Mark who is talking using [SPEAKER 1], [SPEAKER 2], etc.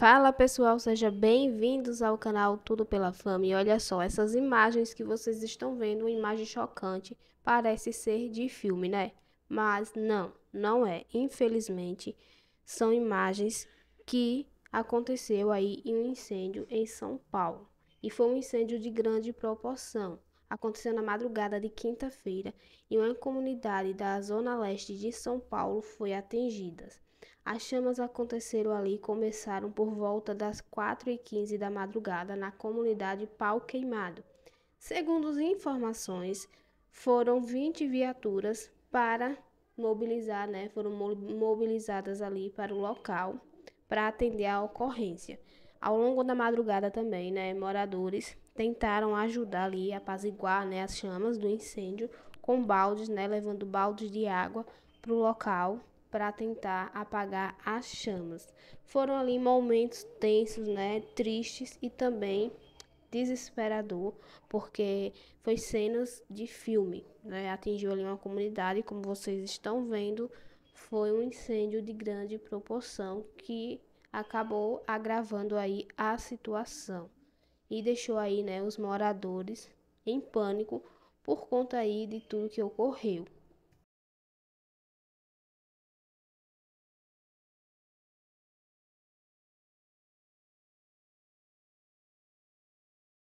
[SPEAKER 1] Fala pessoal, sejam bem-vindos ao canal Tudo pela Fama. E olha só, essas imagens que vocês estão vendo, uma imagem chocante, parece ser de filme, né? Mas não, não é. Infelizmente, são imagens que aconteceu aí em um incêndio em São Paulo. E foi um incêndio de grande proporção. Aconteceu na madrugada de quinta-feira e uma comunidade da zona leste de São Paulo foi atingida. As chamas aconteceram ali e começaram por volta das 4 e 15 da madrugada na comunidade Pau Queimado. Segundo as informações, foram 20 viaturas para mobilizar, né, foram mobilizadas ali para o local para atender a ocorrência. Ao longo da madrugada também, né, moradores tentaram ajudar ali a apaziguar, né, as chamas do incêndio com baldes, né, levando baldes de água para o local para tentar apagar as chamas. Foram ali momentos tensos, né, tristes e também desesperador, porque foi cenas de filme, né? Atingiu ali uma comunidade, como vocês estão vendo, foi um incêndio de grande proporção que acabou agravando aí a situação e deixou aí, né, os moradores em pânico por conta aí de tudo que ocorreu.